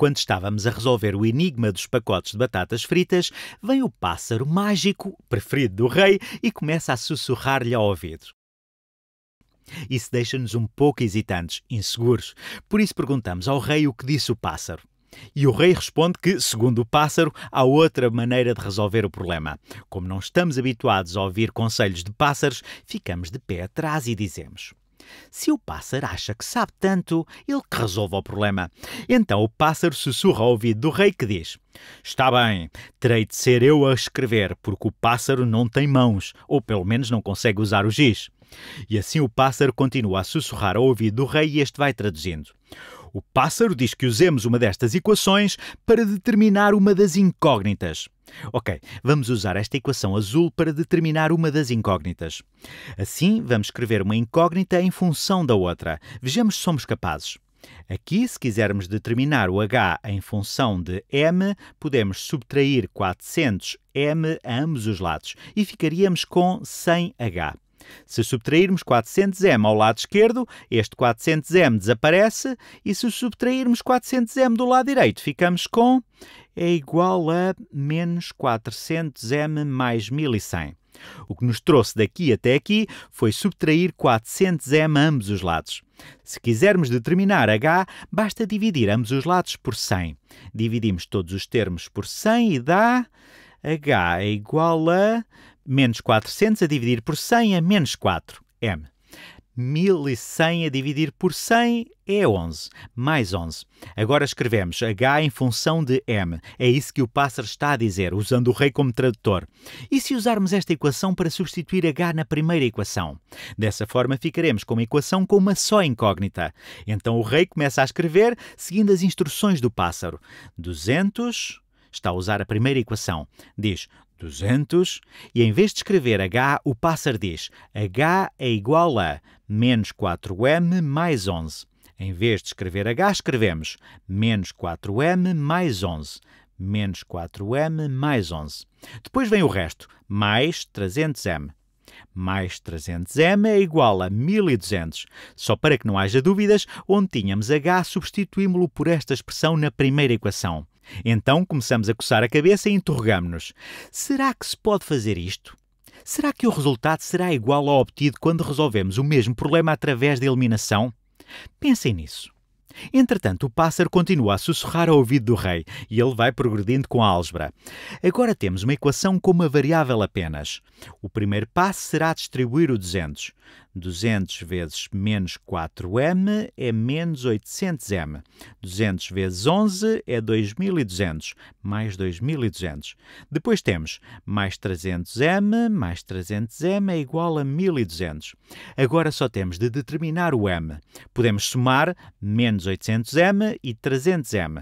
Quando estávamos a resolver o enigma dos pacotes de batatas fritas, vem o pássaro mágico, preferido do rei, e começa a sussurrar-lhe ao ouvido. Isso deixa-nos um pouco hesitantes, inseguros. Por isso perguntamos ao rei o que disse o pássaro. E o rei responde que, segundo o pássaro, há outra maneira de resolver o problema. Como não estamos habituados a ouvir conselhos de pássaros, ficamos de pé atrás e dizemos: se o pássaro acha que sabe tanto, ele que resolve o problema. Então o pássaro sussurra ao ouvido do rei que diz: Está bem, terei de ser eu a escrever, porque o pássaro não tem mãos, ou pelo menos não consegue usar o giz. E assim o pássaro continua a sussurrar ao ouvido do rei e este vai traduzindo. O pássaro diz que usemos uma destas equações para determinar uma das incógnitas. Ok, vamos usar esta equação azul para determinar uma das incógnitas. Assim, vamos escrever uma incógnita em função da outra. Vejamos se somos capazes. Aqui, se quisermos determinar o h em função de m, podemos subtrair 400m a ambos os lados e ficaríamos com 100h. Se subtrairmos 400m ao lado esquerdo, este 400m desaparece e se subtrairmos 400m do lado direito, ficamos com é igual a menos 400m mais 1100. O que nos trouxe daqui até aqui foi subtrair 400m a ambos os lados. Se quisermos determinar h, basta dividir ambos os lados por 100. Dividimos todos os termos por 100 e dá h é igual a menos 400 a dividir por 100 é menos 4, m. 1100 a dividir por 100 é 11, mais 11. Agora escrevemos h em função de m. É isso que o pássaro está a dizer, usando o rei como tradutor. E se usarmos esta equação para substituir h na primeira equação? Dessa forma ficaremos com uma equação com uma só incógnita. Então o rei começa a escrever seguindo as instruções do pássaro. 200 está a usar a primeira equação. Diz 200 e em vez de escrever H, o pássaro diz H é igual a menos 4M mais 11. Em vez de escrever H, escrevemos menos 4M mais 11. Menos 4M mais 11. Depois vem o resto, mais 300M. Mais 300M é igual a 1200. Só para que não haja dúvidas, onde tínhamos H, substituímos-lo por esta expressão na primeira equação. Então começamos a coçar a cabeça e interrogamos-nos: será que se pode fazer isto? Será que o resultado será igual ao obtido quando resolvemos o mesmo problema através da eliminação? Pensem nisso. Entretanto, o pássaro continua a sussurrar ao ouvido do rei e ele vai progredindo com a álgebra. Agora temos uma equação com uma variável apenas. O primeiro passo será distribuir o 200. 200 vezes menos 4m é menos 800m. 200 vezes 11 é 2200, mais 2200. Depois temos mais 300m, mais 300m é igual a 1200. Agora só temos de determinar o m. Podemos somar menos 800m e 300m.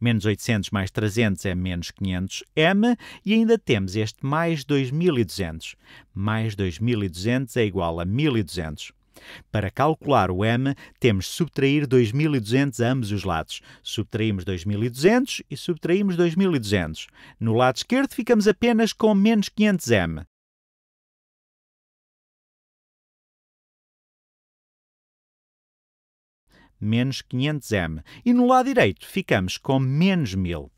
Menos 800 mais 300 é menos 500m e ainda temos este mais 2200. Mais 2200 é igual a 1200. Para calcular o m, temos de subtrair 2200 a ambos os lados. Subtraímos 2200 e subtraímos 2200. No lado esquerdo ficamos apenas com menos 500m. menos 500m. E no lado direito ficamos com menos 1000.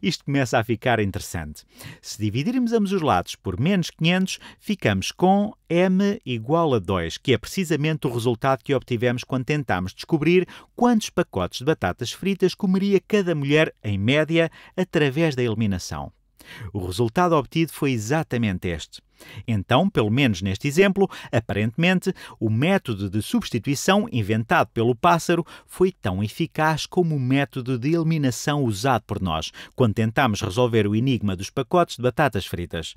Isto começa a ficar interessante. Se dividirmos ambos os lados por menos 500, ficamos com m igual a 2, que é precisamente o resultado que obtivemos quando tentámos descobrir quantos pacotes de batatas fritas comeria cada mulher, em média, através da eliminação. O resultado obtido foi exatamente este. Então, pelo menos neste exemplo, aparentemente, o método de substituição inventado pelo pássaro foi tão eficaz como o método de eliminação usado por nós, quando tentámos resolver o enigma dos pacotes de batatas fritas.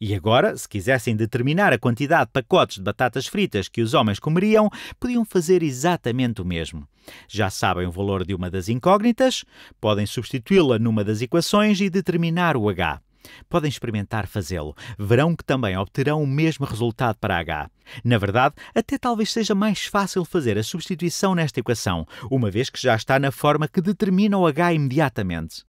E agora, se quisessem determinar a quantidade de pacotes de batatas fritas que os homens comeriam, podiam fazer exatamente o mesmo. Já sabem o valor de uma das incógnitas, podem substituí-la numa das equações e determinar o H. Podem experimentar fazê-lo. Verão que também obterão o mesmo resultado para H. Na verdade, até talvez seja mais fácil fazer a substituição nesta equação, uma vez que já está na forma que determina o H imediatamente.